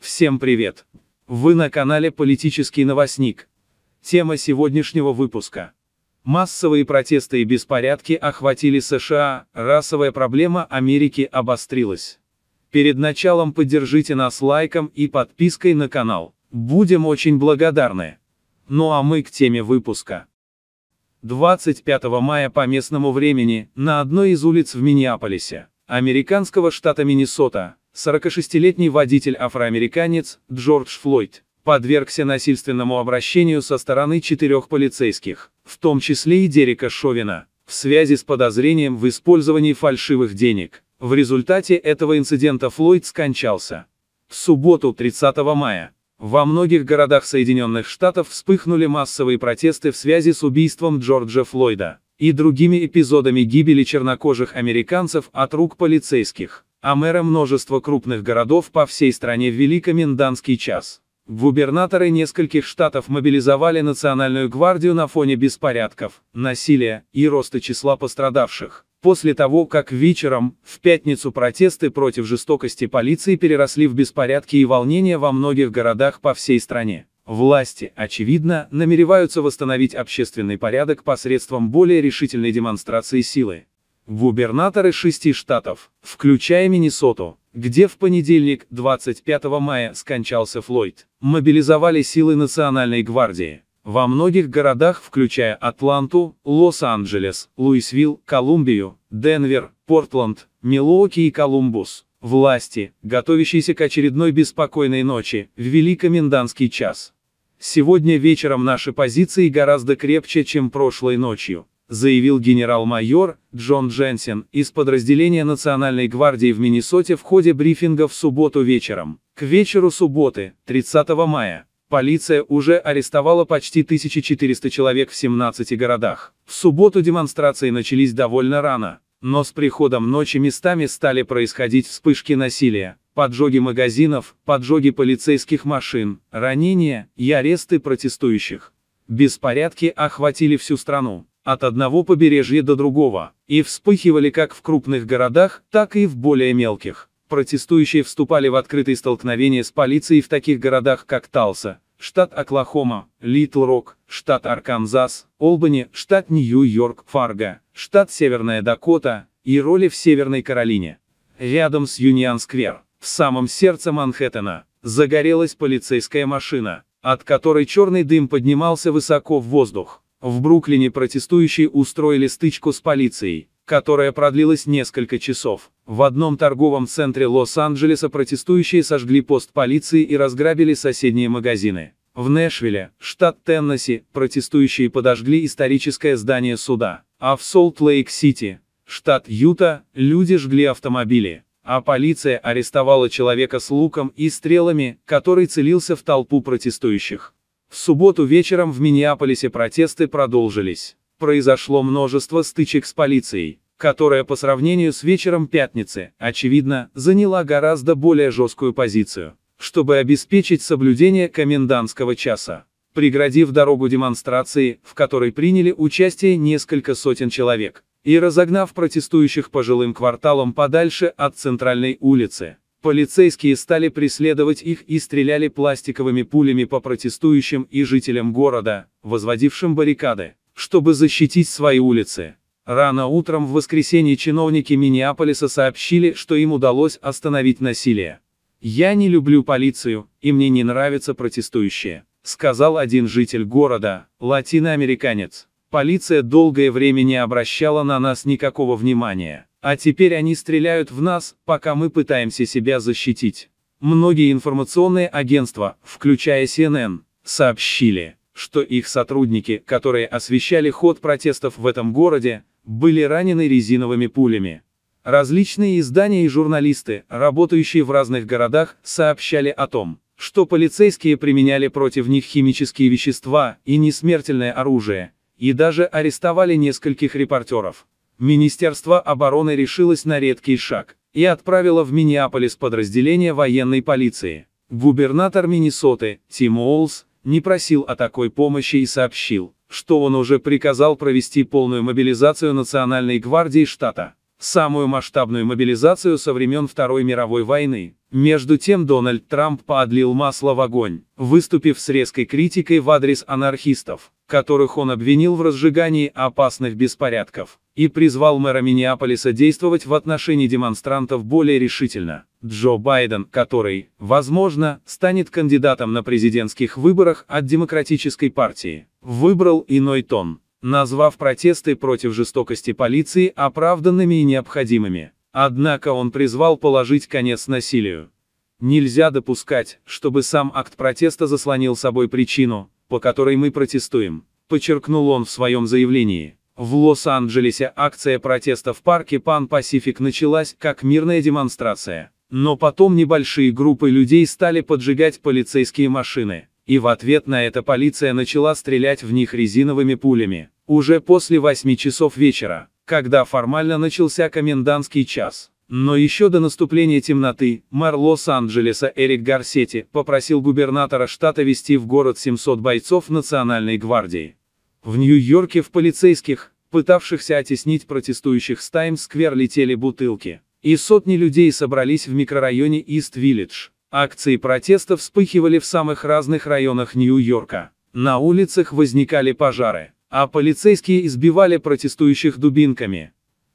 Всем привет! Вы на канале «Политический новостник». Тема сегодняшнего выпуска. Массовые протесты и беспорядки охватили США, расовая проблема Америки обострилась. Перед началом поддержите нас лайком и подпиской на канал. Будем очень благодарны. Ну а мы к теме выпуска. 25 мая по местному времени, на одной из улиц в Миннеаполисе, американского штата Миннесота, 46-летний водитель-афроамериканец Джордж Флойд подвергся насильственному обращению со стороны четырех полицейских, в том числе и Дерека Шовина, в связи с подозрением в использовании фальшивых денег. В результате этого инцидента Флойд скончался. В субботу 30 мая во многих городах Соединенных Штатов вспыхнули массовые протесты в связи с убийством Джорджа Флойда и другими эпизодами гибели чернокожих американцев от рук полицейских, а мэры множества крупных городов по всей стране ввели комендантский час. Губернаторы нескольких штатов мобилизовали Национальную гвардию на фоне беспорядков, насилия и роста числа пострадавших. После того, как вечером, в пятницу протесты против жестокости полиции переросли в беспорядки и волнения во многих городах по всей стране. Власти, очевидно, намереваются восстановить общественный порядок посредством более решительной демонстрации силы. Губернаторы шести штатов, включая Миннесоту, где в понедельник, 25 мая, скончался Флойд, мобилизовали силы Национальной гвардии. Во многих городах, включая Атланту, Лос-Анджелес, Луисвилл, Колумбию, Денвер, Портланд, Милуоки и Колумбус, власти, готовящиеся к очередной беспокойной ночи, ввели комендантский час. «Сегодня вечером наши позиции гораздо крепче, чем прошлой ночью», заявил генерал-майор Джон Дженсен из подразделения Национальной гвардии в Миннесоте в ходе брифинга в субботу вечером. К вечеру субботы, 30 мая, Полиция уже арестовала почти 1400 человек в 17 городах. В субботу демонстрации начались довольно рано, но с приходом ночи местами стали происходить вспышки насилия, поджоги магазинов, поджоги полицейских машин, ранения и аресты протестующих. Беспорядки охватили всю страну, от одного побережья до другого, и вспыхивали как в крупных городах, так и в более мелких. Протестующие вступали в открытые столкновения с полицией в таких городах, как Талса, штат Оклахома, Литл Рок, штат Арканзас, Олбани, штат Нью-Йорк, Фарго, штат Северная Дакота и роли в Северной Каролине. Рядом с Юниан-сквер, в самом сердце Манхэттена, загорелась полицейская машина, от которой черный дым поднимался высоко в воздух. В Бруклине протестующие устроили стычку с полицией, которая продлилась несколько часов. В одном торговом центре Лос-Анджелеса протестующие сожгли пост полиции и разграбили соседние магазины. В Нэшвилле, штат Теннесси, протестующие подожгли историческое здание суда. А в Солт-Лейк-Сити, штат Юта, люди жгли автомобили. А полиция арестовала человека с луком и стрелами, который целился в толпу протестующих. В субботу вечером в Миннеаполисе протесты продолжились произошло множество стычек с полицией, которая по сравнению с вечером пятницы, очевидно, заняла гораздо более жесткую позицию, чтобы обеспечить соблюдение комендантского часа. Преградив дорогу демонстрации, в которой приняли участие несколько сотен человек, и разогнав протестующих по жилым кварталам подальше от центральной улицы. Полицейские стали преследовать их и стреляли пластиковыми пулями по протестующим и жителям города, возводившим баррикады чтобы защитить свои улицы. Рано утром в воскресенье чиновники Миннеаполиса сообщили, что им удалось остановить насилие. «Я не люблю полицию, и мне не нравятся протестующие», сказал один житель города, латиноамериканец. «Полиция долгое время не обращала на нас никакого внимания, а теперь они стреляют в нас, пока мы пытаемся себя защитить». Многие информационные агентства, включая CNN, сообщили, что их сотрудники, которые освещали ход протестов в этом городе, были ранены резиновыми пулями. Различные издания и журналисты, работающие в разных городах, сообщали о том, что полицейские применяли против них химические вещества и несмертельное оружие, и даже арестовали нескольких репортеров. Министерство обороны решилось на редкий шаг и отправило в Миннеаполис подразделение военной полиции. Губернатор Миннесоты Тим Уолс не просил о такой помощи и сообщил, что он уже приказал провести полную мобилизацию Национальной гвардии штата самую масштабную мобилизацию со времен Второй мировой войны. Между тем Дональд Трамп подлил масло в огонь, выступив с резкой критикой в адрес анархистов, которых он обвинил в разжигании опасных беспорядков, и призвал мэра Миннеаполиса действовать в отношении демонстрантов более решительно. Джо Байден, который, возможно, станет кандидатом на президентских выборах от Демократической партии, выбрал иной тон назвав протесты против жестокости полиции оправданными и необходимыми. Однако он призвал положить конец насилию. Нельзя допускать, чтобы сам акт протеста заслонил собой причину, по которой мы протестуем, подчеркнул он в своем заявлении. В Лос-Анджелесе акция протеста в парке Pan Pacific началась как мирная демонстрация. Но потом небольшие группы людей стали поджигать полицейские машины. И в ответ на это полиция начала стрелять в них резиновыми пулями. Уже после 8 часов вечера, когда формально начался комендантский час. Но еще до наступления темноты, мэр Лос-Анджелеса Эрик Гарсети попросил губернатора штата вести в город 700 бойцов Национальной гвардии. В Нью-Йорке в полицейских, пытавшихся оттеснить протестующих с Таймс-сквер летели бутылки. И сотни людей собрались в микрорайоне Ист-Виллидж. Акции протеста вспыхивали в самых разных районах Нью-Йорка. На улицах возникали пожары, а полицейские избивали протестующих дубинками.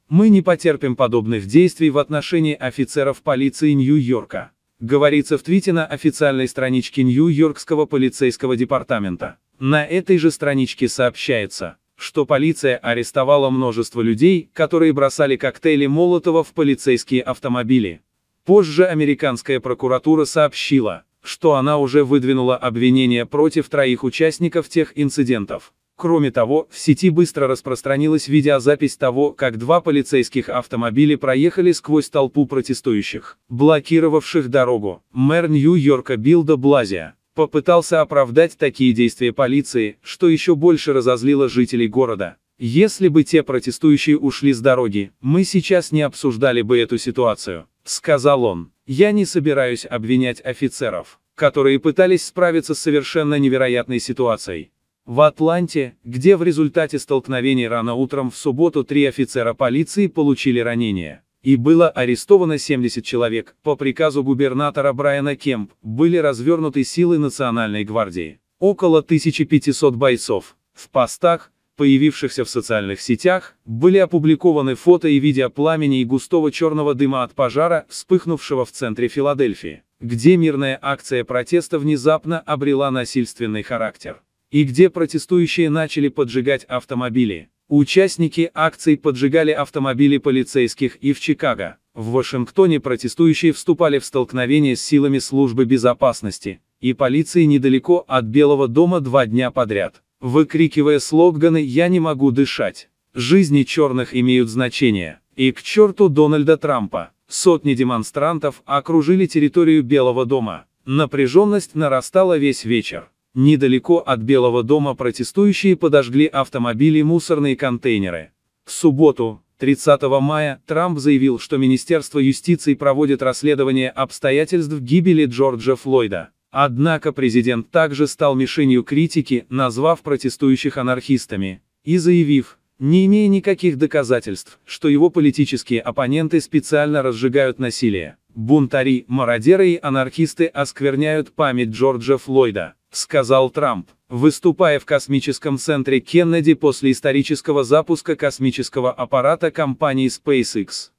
Мы не потерпим подобных действий в отношении офицеров полиции Нью-Йорка, говорится в твите на официальной страничке Нью-Йоркского полицейского департамента. На этой же страничке сообщается, что полиция арестовала множество людей, которые бросали коктейли Молотова в полицейские автомобили. Позже американская прокуратура сообщила, что она уже выдвинула обвинения против троих участников тех инцидентов. Кроме того, в сети быстро распространилась видеозапись того, как два полицейских автомобиля проехали сквозь толпу протестующих, блокировавших дорогу. Мэр Нью-Йорка Билда Блазия попытался оправдать такие действия полиции, что еще больше разозлило жителей города. Если бы те протестующие ушли с дороги, мы сейчас не обсуждали бы эту ситуацию сказал он. Я не собираюсь обвинять офицеров, которые пытались справиться с совершенно невероятной ситуацией. В Атланте, где в результате столкновений рано утром в субботу три офицера полиции получили ранения, и было арестовано 70 человек, по приказу губернатора Брайана Кемп, были развернуты силы Национальной гвардии. Около 1500 бойцов, в постах, появившихся в социальных сетях, были опубликованы фото и видео пламени и густого черного дыма от пожара, вспыхнувшего в центре Филадельфии, где мирная акция протеста внезапно обрела насильственный характер. И где протестующие начали поджигать автомобили. Участники акций поджигали автомобили полицейских и в Чикаго. В Вашингтоне протестующие вступали в столкновение с силами службы безопасности и полиции недалеко от Белого дома два дня подряд. Выкрикивая слоганы «Я не могу дышать», «Жизни черных имеют значение» и «К черту Дональда Трампа» сотни демонстрантов окружили территорию Белого дома. Напряженность нарастала весь вечер. Недалеко от Белого дома протестующие подожгли автомобили и мусорные контейнеры. В субботу, 30 мая, Трамп заявил, что Министерство юстиции проводит расследование обстоятельств гибели Джорджа Флойда. Однако президент также стал мишенью критики, назвав протестующих анархистами, и заявив, не имея никаких доказательств, что его политические оппоненты специально разжигают насилие. Бунтари, мародеры и анархисты оскверняют память Джорджа Флойда, сказал Трамп, выступая в космическом центре Кеннеди после исторического запуска космического аппарата компании SpaceX.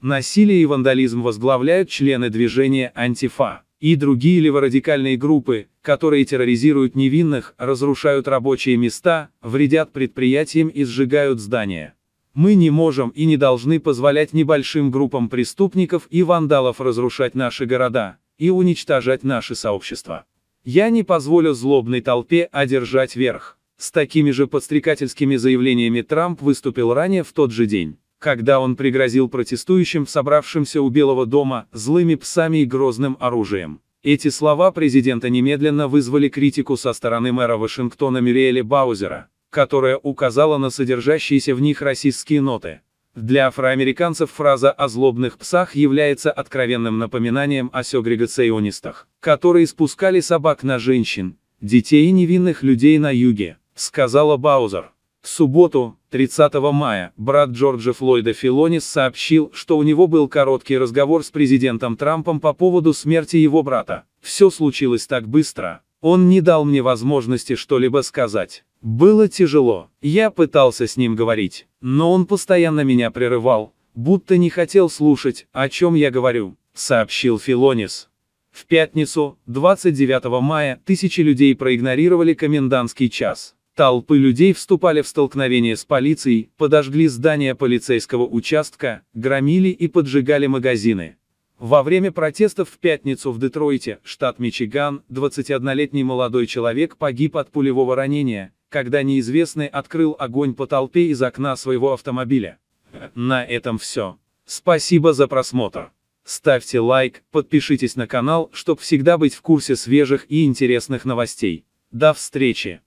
Насилие и вандализм возглавляют члены движения «Антифа» и другие леворадикальные группы, которые терроризируют невинных, разрушают рабочие места, вредят предприятиям и сжигают здания. Мы не можем и не должны позволять небольшим группам преступников и вандалов разрушать наши города и уничтожать наши сообщества. Я не позволю злобной толпе одержать верх. С такими же подстрекательскими заявлениями Трамп выступил ранее в тот же день когда он пригрозил протестующим, собравшимся у Белого дома, злыми псами и грозным оружием. Эти слова президента немедленно вызвали критику со стороны мэра Вашингтона Мюриэля Баузера, которая указала на содержащиеся в них расистские ноты. Для афроамериканцев фраза о злобных псах является откровенным напоминанием о сегрегационистах, которые спускали собак на женщин, детей и невинных людей на юге, сказала Баузер. В субботу, 30 мая, брат Джорджа Флойда Филонис сообщил, что у него был короткий разговор с президентом Трампом по поводу смерти его брата. Все случилось так быстро. Он не дал мне возможности что-либо сказать. Было тяжело. Я пытался с ним говорить, но он постоянно меня прерывал, будто не хотел слушать, о чем я говорю, сообщил Филонис. В пятницу, 29 мая, тысячи людей проигнорировали комендантский час. Толпы людей вступали в столкновение с полицией, подожгли здания полицейского участка, громили и поджигали магазины. Во время протестов в пятницу в Детройте, штат Мичиган, 21-летний молодой человек погиб от пулевого ранения, когда неизвестный открыл огонь по толпе из окна своего автомобиля. На этом все. Спасибо за просмотр. Ставьте лайк, подпишитесь на канал, чтобы всегда быть в курсе свежих и интересных новостей. До встречи!